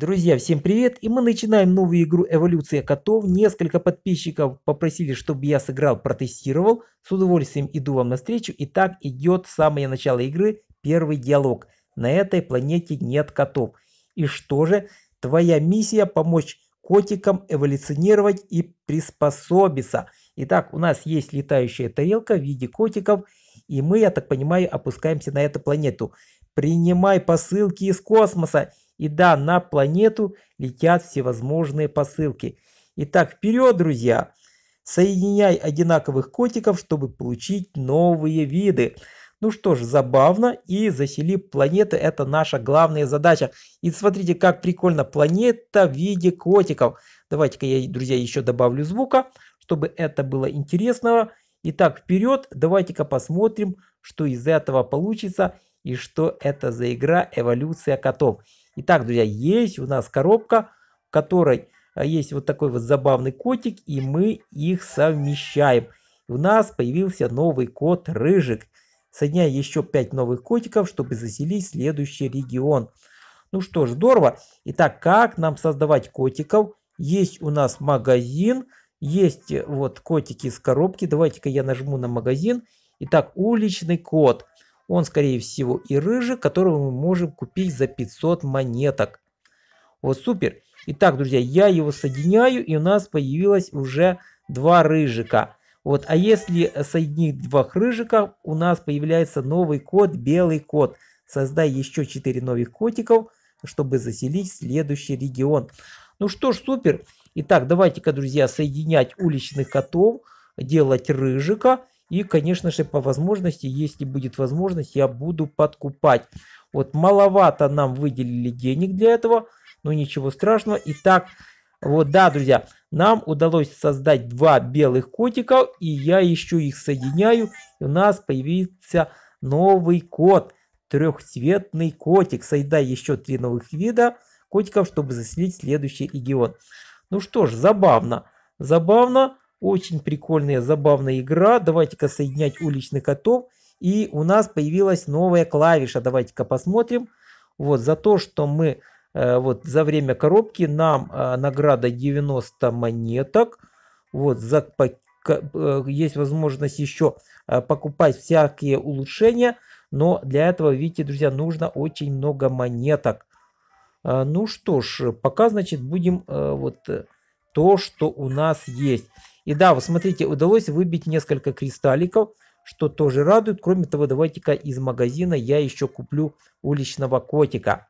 Друзья, всем привет! И мы начинаем новую игру «Эволюция котов». Несколько подписчиков попросили, чтобы я сыграл, протестировал. С удовольствием иду вам навстречу. И так идет самое начало игры, первый диалог. На этой планете нет котов. И что же? Твоя миссия – помочь котикам эволюционировать и приспособиться. Итак, у нас есть летающая тарелка в виде котиков. И мы, я так понимаю, опускаемся на эту планету. Принимай посылки из космоса и да, на планету летят всевозможные посылки. Итак, вперед, друзья! Соединяй одинаковых котиков, чтобы получить новые виды. Ну что ж, забавно. И засели планеты. Это наша главная задача. И смотрите, как прикольно. Планета в виде котиков. Давайте-ка я, друзья, еще добавлю звука, чтобы это было интересного. Итак, вперед. Давайте-ка посмотрим, что из этого получится и что это за игра «Эволюция котов». Итак, друзья, есть у нас коробка, в которой э, есть вот такой вот забавный котик, и мы их совмещаем. у нас появился новый кот Рыжик. Соединяя еще 5 новых котиков, чтобы заселить следующий регион. Ну что ж, здорово. Итак, как нам создавать котиков? Есть у нас магазин, есть э, вот котики из коробки. Давайте-ка я нажму на магазин. Итак, уличный кот. Он, скорее всего, и рыжий, которого мы можем купить за 500 монеток. Вот супер. Итак, друзья, я его соединяю, и у нас появилось уже два рыжика. Вот, а если соединить два рыжика, у нас появляется новый код, белый код. Создай еще 4 новых котиков, чтобы заселить следующий регион. Ну что ж, супер. Итак, давайте-ка, друзья, соединять уличных котов, делать рыжика. И, конечно же, по возможности, если будет возможность, я буду подкупать. Вот маловато нам выделили денег для этого, но ничего страшного. Итак, вот да, друзья, нам удалось создать два белых котика, и я еще их соединяю, и у нас появится новый кот, трехцветный котик. Создай еще три новых вида котиков, чтобы заселить следующий регион. Ну что ж, забавно. Забавно, очень прикольная, забавная игра. Давайте-ка соединять уличных котов. И у нас появилась новая клавиша. Давайте-ка посмотрим. Вот за то, что мы э, вот за время коробки нам э, награда 90 монеток. Вот за э, есть возможность еще покупать всякие улучшения. Но для этого, видите, друзья, нужно очень много монеток. Ну что ж, пока, значит, будем вот то, что у нас есть. И да, вы смотрите, удалось выбить несколько кристалликов, что тоже радует. Кроме того, давайте-ка из магазина я еще куплю уличного котика.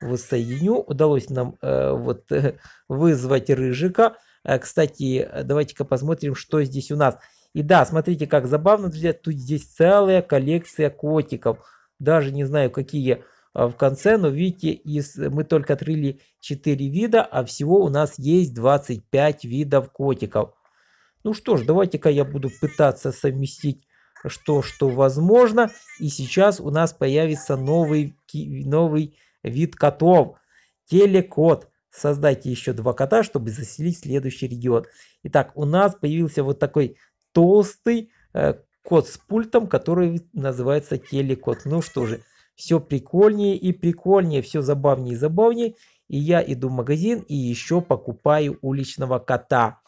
Воссоединю. Удалось нам э, вот э, вызвать рыжика. Э, кстати, давайте-ка посмотрим, что здесь у нас. И да, смотрите, как забавно, друзья, тут здесь целая коллекция котиков. Даже не знаю, какие э, в конце, но видите, из, мы только отрыли 4 вида, а всего у нас есть 25 видов котиков. Ну что ж, давайте-ка я буду пытаться совместить что, что возможно. И сейчас у нас появится новый, новый вид котов. Телекот. Создайте еще два кота, чтобы заселить следующий регион. Итак, у нас появился вот такой толстый э, кот с пультом, который называется телекот. Ну что же, все прикольнее и прикольнее, все забавнее и забавнее. И я иду в магазин и еще покупаю уличного кота.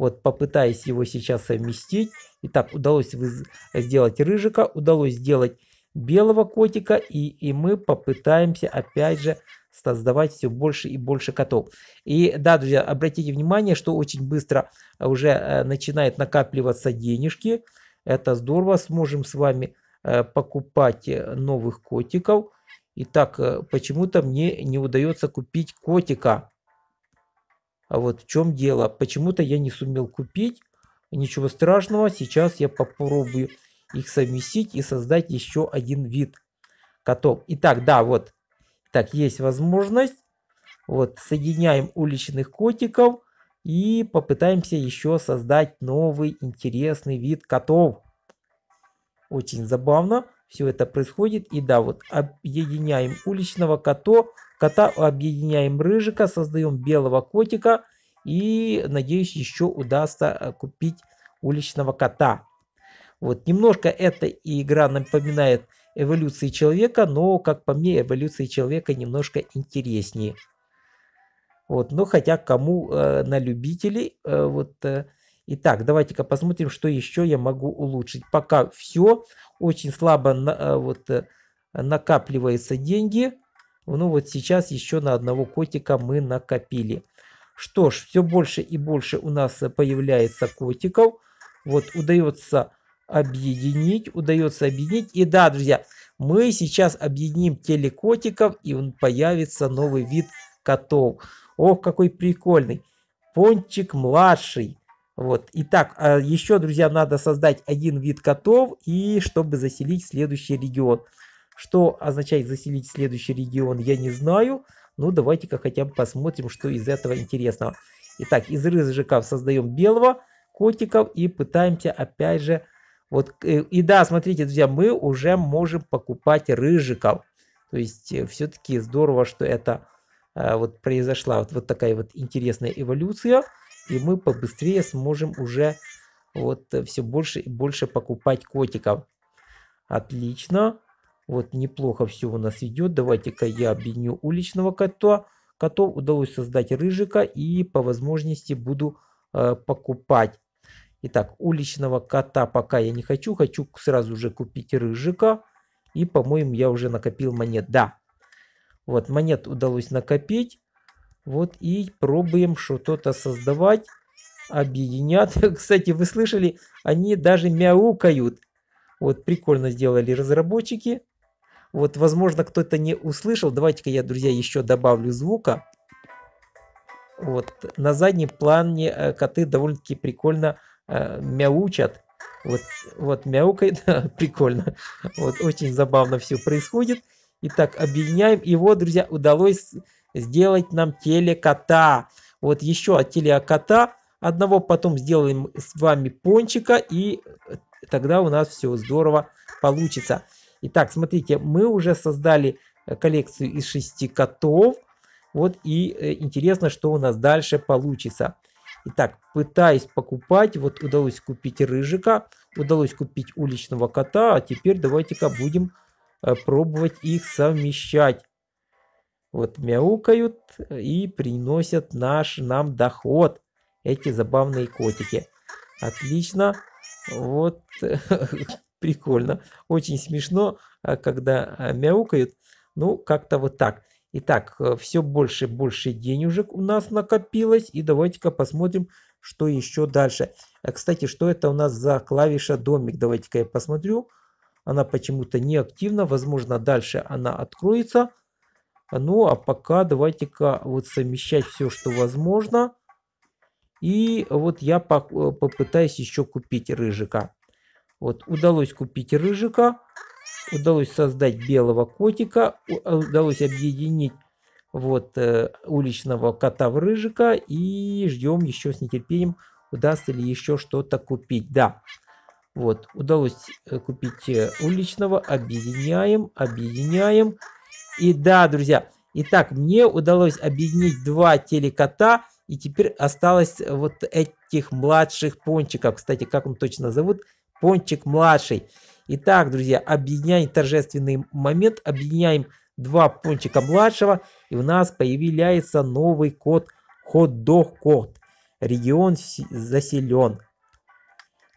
Вот попытаясь его сейчас совместить. Итак, удалось сделать рыжика, удалось сделать белого котика. И, и мы попытаемся опять же создавать все больше и больше котов. И да, друзья, обратите внимание, что очень быстро уже э, начинает накапливаться денежки. Это здорово. Сможем с вами э, покупать э, новых котиков. Итак, почему-то мне не удается купить котика. А Вот в чем дело. Почему-то я не сумел купить. Ничего страшного. Сейчас я попробую их совместить и создать еще один вид котов. Итак, да, вот. Так, есть возможность. Вот, соединяем уличных котиков и попытаемся еще создать новый интересный вид котов. Очень забавно все это происходит. И да, вот объединяем уличного кота кота, объединяем рыжика, создаем белого котика и, надеюсь, еще удастся э, купить уличного кота. Вот немножко эта игра напоминает эволюции человека, но, как по мне, эволюции человека немножко интереснее. Вот, но ну, хотя кому э, на любителей. Э, вот, э, итак, давайте-ка посмотрим, что еще я могу улучшить. Пока все. Очень слабо на, э, вот, э, накапливаются деньги. Ну вот сейчас еще на одного котика мы накопили. Что ж, все больше и больше у нас появляется котиков. Вот удается объединить, удается объединить. И да, друзья, мы сейчас объединим телекотиков, и он появится новый вид котов. Ох, какой прикольный. Пончик младший. Вот. Итак, а еще, друзья, надо создать один вид котов, и чтобы заселить следующий регион. Что означает заселить следующий регион, я не знаю. Ну, давайте-ка хотя бы посмотрим, что из этого интересного. Итак, из рыжиков создаем белого, котиков и пытаемся опять же... Вот, э, и, да, смотрите, друзья, мы уже можем покупать рыжиков. То есть, э, все-таки здорово, что это э, вот произошла вот, вот такая вот интересная эволюция. И мы побыстрее сможем уже вот все больше и больше покупать котиков. Отлично. Вот неплохо все у нас идет. Давайте-ка я объединю уличного кота. Котов удалось создать рыжика и по возможности буду э, покупать. Итак, уличного кота пока я не хочу. Хочу сразу же купить рыжика. И, по-моему, я уже накопил монет. Да. Вот, монет удалось накопить. Вот и пробуем что-то создавать. Объединят. Кстати, вы слышали, они даже мяукают. Вот прикольно сделали разработчики. Вот, возможно, кто-то не услышал. Давайте-ка я, друзья, еще добавлю звука. Вот, на заднем плане э, коты довольно-таки прикольно э, мяучат. Вот, вот мяукает, прикольно. Вот, очень забавно все происходит. Итак, объединяем И вот, друзья, удалось сделать нам телекота. Вот еще от телекота одного, потом сделаем с вами пончика, и э, тогда у нас все здорово получится. Итак, смотрите, мы уже создали э, коллекцию из шести котов. Вот и э, интересно, что у нас дальше получится. Итак, пытаюсь покупать. Вот удалось купить рыжика, удалось купить уличного кота. А теперь давайте-ка будем э, пробовать их совмещать. Вот мяукают и приносят наш нам доход. Эти забавные котики. Отлично. Вот прикольно, очень смешно, а, когда а, мяукают. Ну, как-то вот так. Итак, э, все больше и больше денежек у нас накопилось. И давайте-ка посмотрим, что еще дальше. А, кстати, что это у нас за клавиша домик? Давайте-ка я посмотрю. Она почему-то не активна. Возможно, дальше она откроется. Ну, а пока давайте-ка вот совмещать все, что возможно. И вот я э, попытаюсь еще купить рыжика. Вот, удалось купить рыжика, удалось создать белого котика, э, удалось объединить вот э, уличного кота в рыжика и ждем еще с нетерпением, удастся ли еще что-то купить. Да, вот, удалось э, купить э, уличного, объединяем, объединяем. И да, друзья, итак, мне удалось объединить два телекота, и теперь осталось вот этих младших пончиков. Кстати, как он точно зовут, Пончик-младший. Итак, друзья, объединяем торжественный момент, объединяем два пончика младшего, и у нас появляется новый код хот-дог-код. Регион заселен.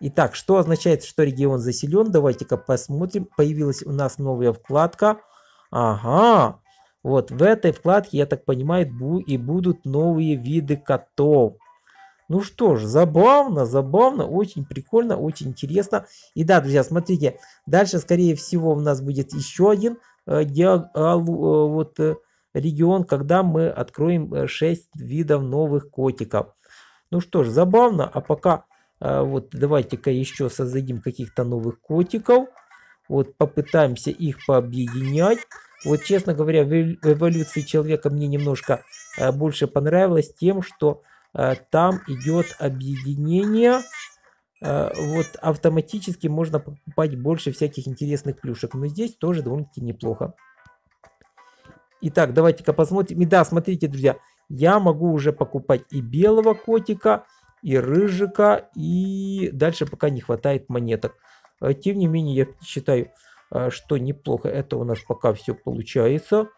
Итак, что означает, что регион заселен? Давайте-ка посмотрим. Появилась у нас новая вкладка. Ага, вот в этой вкладке, я так понимаю, и будут новые виды котов. Ну что ж, забавно, забавно, очень прикольно, очень интересно. И да, друзья, смотрите, дальше, скорее всего, у нас будет еще один э, диагал, э, вот, э, регион, когда мы откроем 6 э, видов новых котиков. Ну что ж, забавно, а пока э, вот давайте-ка еще создадим каких-то новых котиков. Вот попытаемся их пообъединять. Вот, честно говоря, в эволюции человека мне немножко э, больше понравилось тем, что Э, там идет объединение. Э, вот автоматически можно покупать больше всяких интересных плюшек. Но здесь тоже довольно-таки неплохо. Итак, давайте-ка посмотрим. И да, смотрите, друзья, я могу уже покупать и белого котика, и рыжика, и дальше пока не хватает монеток. Э, тем не менее, я считаю, что неплохо. Это у нас пока все получается.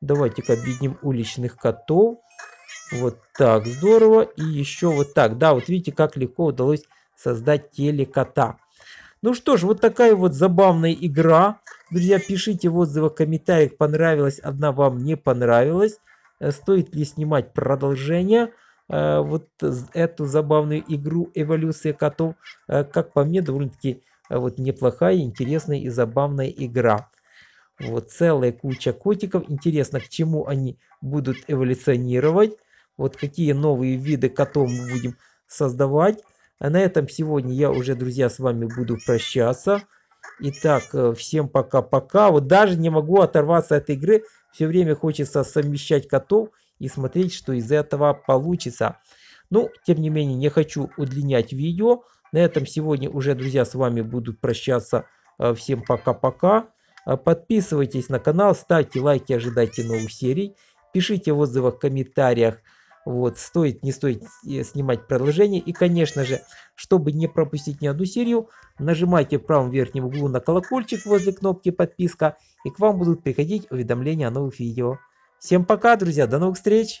Давайте-ка объединим уличных котов. Вот так, здорово. И еще вот так. Да, вот видите, как легко удалось создать телекота. Ну что ж, вот такая вот забавная игра. Друзья, пишите в отзывах, комментариях, понравилась одна вам, не понравилась. Э, стоит ли снимать продолжение? Э, вот эту забавную игру «Эволюция котов», э, как по мне, довольно-таки вот неплохая, интересная и забавная игра. Вот целая куча котиков. Интересно, к чему они будут эволюционировать вот какие новые виды котов мы будем создавать. А на этом сегодня я уже, друзья, с вами буду прощаться. Итак, э, всем пока-пока. Вот даже не могу оторваться от игры. Все время хочется совмещать котов и смотреть, что из этого получится. Ну, тем не менее, не хочу удлинять видео. На этом сегодня уже, друзья, с вами буду прощаться. Э, всем пока-пока. Э, подписывайтесь на канал, ставьте лайки, ожидайте новых серий. Пишите в отзывах, в комментариях, вот, стоит, не стоит э, снимать продолжение. И, конечно же, чтобы не пропустить ни одну серию, нажимайте в правом верхнем углу на колокольчик возле кнопки подписка, и к вам будут приходить уведомления о новых видео. Всем пока, друзья, до новых встреч!